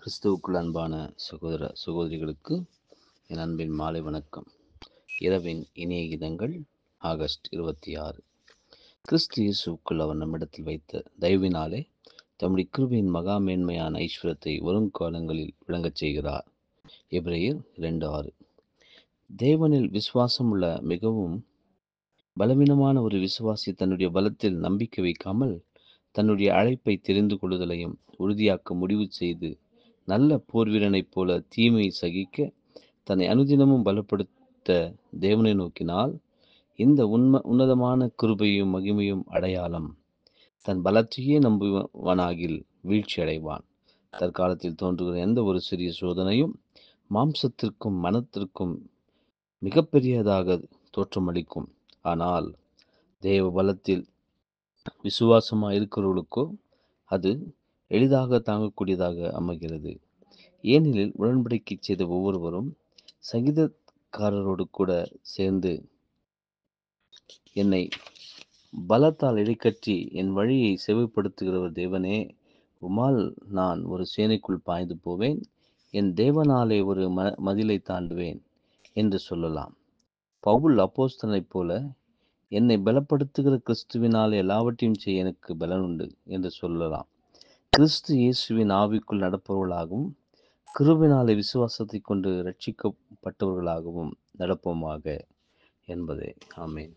கிறிஸ்துவுக்குள் அன்பான சகோதர சகோதரிகளுக்கு என் அன்பின் மாலை வணக்கம் இரவின் இனிய கீதங்கள் ஆகஸ்ட் இருபத்தி ஆறு கிறிஸ்து இயேசுக்குள் அவர் நம்மிடத்தில் வைத்த தயவினாலே தம்முடைய கிருபியின் மகா மேன்மையான ஐஸ்வரத்தை வரும் காலங்களில் விளங்கச் செய்கிறார் எப்ரேயர் இரண்டு ஆறு தேவனில் விசுவாசம் உள்ள மிகவும் பலவீனமான ஒரு விசுவாசி தன்னுடைய பலத்தில் நம்பிக்கை வைக்காமல் தன்னுடைய அழைப்பை தெரிந்து கொள்ளுதலையும் உறுதியாக்க முடிவு செய்து நல்ல போர்வீரனைப் போல தீமையை சகிக்க தன்னை அனுதினமும் பலப்படுத்த தேவனை நோக்கினால் இந்த உண்ம உன்னதமான கிருபையும் மகிமையும் அடையாளம் தன் பலத்தையே நம்புவனாகில் வீழ்ச்சி அடைவான் தற்காலத்தில் தோன்றுகிற எந்த ஒரு சிறிய சோதனையும் மாம்சத்திற்கும் மனத்திற்கும் மிகப்பெரியதாக தோற்றமளிக்கும் ஆனால் தேவ பலத்தில் விசுவாசமாக இருக்கிறவர்களுக்கோ அது எளிதாக தாங்கக்கூடியதாக அமைகிறது ஏனெனில் உடன்படிக்கை செய்த ஒவ்வொருவரும் சங்கீதக்காரரோடு கூட சேர்ந்து என்னை பலத்தால் இடைக்கற்றி என் வழியை செவிப்படுத்துகிறவர் தேவனே உமால் நான் ஒரு சேனைக்குள் பாய்ந்து போவேன் என் தேவனாலே ஒரு ம மதிலை தாண்டுவேன் என்று சொல்லலாம் பவுல் அப்போஸ்தனைப் போல என்னை பலப்படுத்துகிற கிறிஸ்துவினால் எல்லாவற்றையும் செய்ய எனக்கு பலனுண்டு என்று சொல்லலாம் கிறிஸ்து இயேசுவின் ஆவிக்குள் நடப்பவர்களாகவும் கிருபினாலே விசுவாசத்தை கொண்டு ரட்சிக்கப்பட்டவர்களாகவும் நடப்போமாக என்பதே ஆமேன்